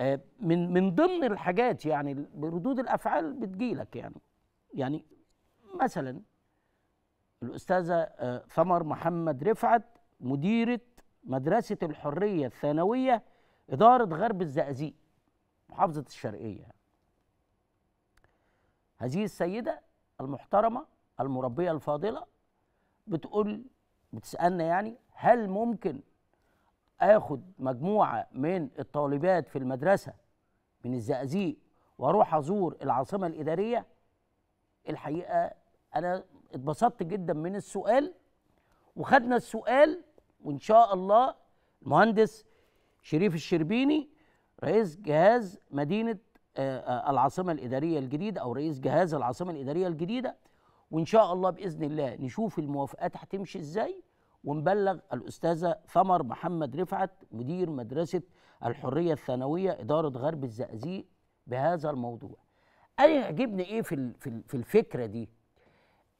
آه، من من ضمن الحاجات يعني ردود الافعال بتجيلك يعني يعني مثلا الاستاذه آه، ثمر محمد رفعت مديره مدرسه الحريه الثانويه اداره غرب الزقازيق محافظه الشرقيه هذه السيده المحترمه المربيه الفاضله بتقول بتسالنا يعني هل ممكن اخد مجموعه من الطالبات في المدرسه من الزقازيق واروح ازور العاصمه الاداريه الحقيقه انا اتبسطت جدا من السؤال وخدنا السؤال وان شاء الله المهندس شريف الشربيني رئيس جهاز مدينه آه، آه، العاصمه الاداريه الجديده او رئيس جهاز العاصمه الاداريه الجديده وان شاء الله باذن الله نشوف الموافقات هتمشي ازاي ونبلغ الأستاذة ثمر محمد رفعت مدير مدرسة الحرية الثانوية إدارة غرب الزقازيق بهذا الموضوع أنا يعجبني إيه في, في الفكرة دي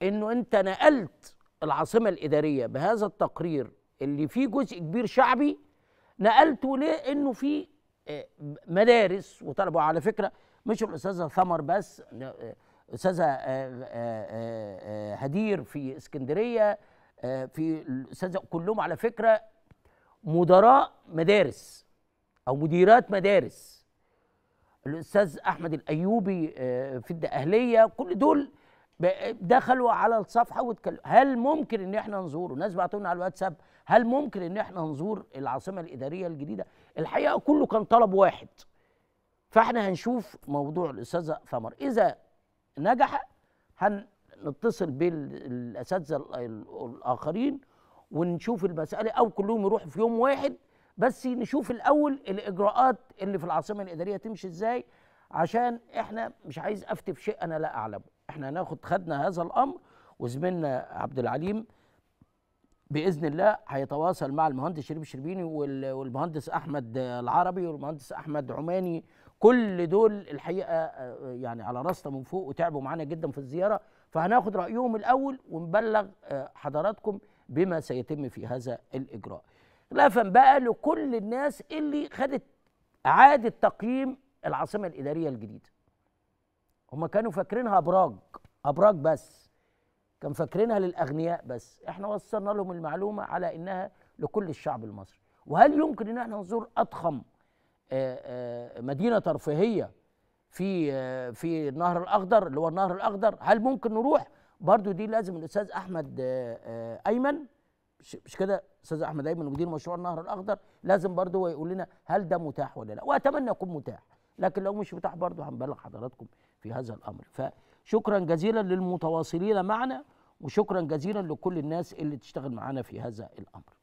إنه أنت نقلت العاصمة الإدارية بهذا التقرير اللي فيه جزء كبير شعبي نقلته ليه إنه في آه، مدارس وطلبوا على فكرة مش الأستاذة ثمر بس آه، أستاذة آه، هدير في اسكندرية آه، في الاستاذ كلهم على فكره مدراء مدارس او مديرات مدارس الاستاذ احمد الايوبي آه، في الدقهليه كل دول دخلوا على الصفحه واتكلموا هل ممكن ان احنا نزوره ناس بعتوا لنا على الواتساب هل ممكن ان احنا نزور العاصمه الاداريه الجديده الحقيقه كله كان طلب واحد فاحنا هنشوف موضوع الاستاذه ثمر اذا نجح هن نتصل بالاساتذه الاخرين ونشوف المساله او كلهم يروحوا في يوم واحد بس نشوف الاول الاجراءات اللي في العاصمه الاداريه تمشي ازاي عشان احنا مش عايز افتي في شيء انا لا اعلمه احنا هناخد خدنا هذا الامر وزميلنا عبد العليم باذن الله هيتواصل مع المهندس شريف شربيني والمهندس احمد العربي والمهندس احمد عماني كل دول الحقيقه آه، يعني على راسنا من فوق وتعبوا معانا جدا في الزياره فهناخد رايهم الاول ونبلغ آه، حضراتكم بما سيتم في هذا الاجراء خلافا بقى لكل الناس اللي خدت اعاده تقييم العاصمه الاداريه الجديده هم كانوا فاكرينها ابراج ابراج بس كان فاكرينها للاغنياء بس احنا وصلنا لهم المعلومه على انها لكل الشعب المصري وهل يمكن ان احنا نزور اضخم آه، آه، مدينه ترفيهيه في في النهر الاخضر اللي هو النهر الاخضر هل ممكن نروح برضو دي لازم الاستاذ احمد آه، آه، ايمن مش كده استاذ احمد ايمن مدير مشروع النهر الاخضر لازم برضو هو يقول لنا هل ده متاح ولا لا واتمنى يكون متاح لكن لو مش متاح برضو هنبلغ حضراتكم في هذا الامر فشكرا جزيلا للمتواصلين معنا وشكرا جزيلا لكل الناس اللي تشتغل معنا في هذا الامر